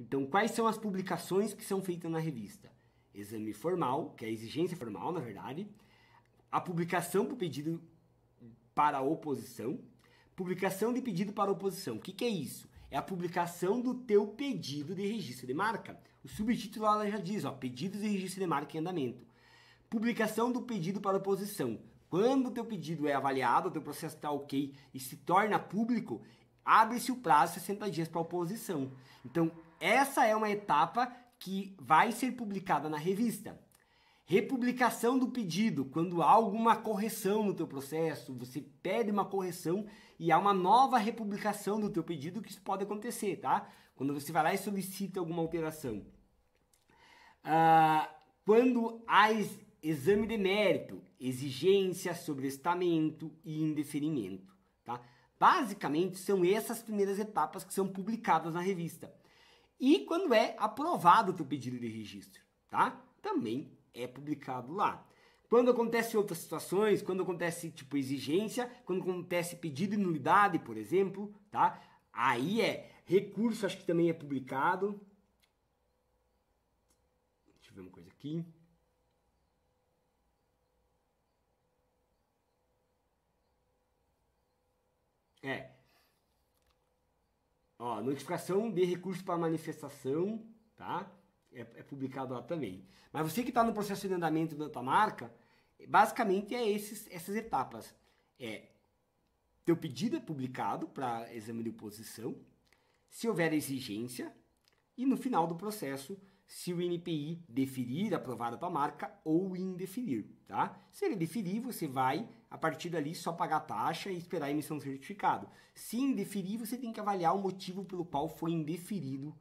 Então, quais são as publicações que são feitas na revista? Exame formal, que é a exigência formal, na verdade, a publicação do pedido para a oposição, publicação de pedido para a oposição. O que, que é isso? É a publicação do teu pedido de registro de marca. O subtítulo lá já diz, ó, pedidos de registro de marca em andamento. Publicação do pedido para a oposição. Quando o teu pedido é avaliado, o teu processo está ok e se torna público, abre-se o prazo de 60 dias para a oposição. Então, essa é uma etapa que vai ser publicada na revista. Republicação do pedido, quando há alguma correção no teu processo, você pede uma correção e há uma nova republicação do teu pedido, que isso pode acontecer, tá? Quando você vai lá e solicita alguma alteração. Ah, quando há exame de mérito, exigência sobre estamento e indeferimento, tá? Basicamente, são essas primeiras etapas que são publicadas na revista e quando é aprovado o teu pedido de registro, tá? Também é publicado lá. Quando acontece outras situações, quando acontece tipo exigência, quando acontece pedido de nulidade, por exemplo, tá? Aí é recurso, acho que também é publicado. Deixa eu ver uma coisa aqui. É, notificação de recurso para manifestação, tá? É, é publicado lá também. Mas você que está no processo de andamento da tua marca, basicamente é esses, essas etapas. É teu pedido é publicado para exame de oposição, se houver exigência, e no final do processo se o NPI deferir, aprovado para a marca, ou indeferir, tá? Se ele deferir, você vai, a partir dali, só pagar a taxa e esperar a emissão do certificado. Se indeferir, você tem que avaliar o motivo pelo qual foi indeferido